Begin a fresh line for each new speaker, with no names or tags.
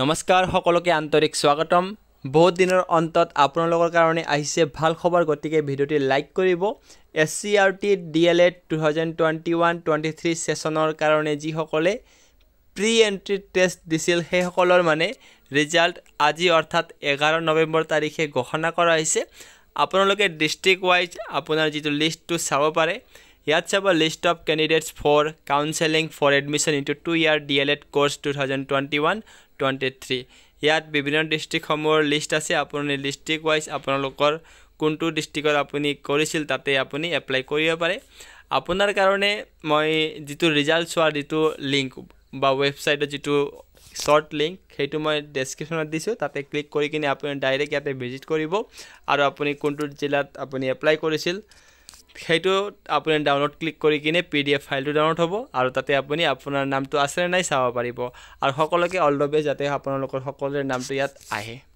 নমস্কাৰ সকলোকে আন্তৰিক স্বাগতম বহুত দিনৰ অন্তত আপোনালোকৰ কাৰণে আহিছে ভাল খবৰ গতিকে ভিডিঅ'টি লাইক কৰিব S C R T D El Ed two thousand twenty one twenty three ছেশ্যনৰ কাৰণে যিসকলে প্ৰি এণ্ট্ৰি টেষ্ট দিছিল সেইসকলৰ মানে ৰিজাল্ট আজি অৰ্থাৎ এঘাৰ নৱেম্বৰ তাৰিখে ঘোষণা কৰা হৈছে আপোনালোকে ডিষ্ট্ৰিক্ট ৱাইজ আপোনাৰ যিটো লিষ্টটো চাব পাৰে ইয়াত চাব list of candidates for counselling for admission in two two year D El Ed course two thousand twenty one twenty three ইয়াত বিভিন্ন ডিষ্ট্ৰিক্টসমূহৰ লিষ্ট আছে আপুনি ডিষ্ট্ৰিক্ট ৱাইজ আপোনালোকৰ কোনটো ডিষ্ট্ৰিক্টত আপুনি কৰিছিল তাতে আপুনি এপ্লাই কৰিব পাৰে আপোনাৰ কাৰণে মই যিটো ৰিজাল্ট চোৱাৰ যিটো লিংক বা ৱেবছাইটৰ যিটো শ্বৰ্ট লিংক সেইটো মই ডেছক্ৰিপশ্যনত দিছোঁ তাতে ক্লিক কৰি কিনে আপুনি ডাইৰেক্ট ইয়াতে ভিজিট কৰিব আৰু আপুনি কোনটো জিলাত আপুনি এপ্লাই কৰিছিল সেইটো আপুনি ডাউনলোড ক্লিক কৰি কিনে পি ডি এফ ফাইলটো ডাউনলোড হ'ব আৰু তাতে আপুনি আপোনাৰ নামটো আছেনে নাই চাব পাৰিব আৰু সকলোকে অল দ্য বেষ্ট যাতে আপোনালোকৰ সকলোৰে নামটো ইয়াত আহে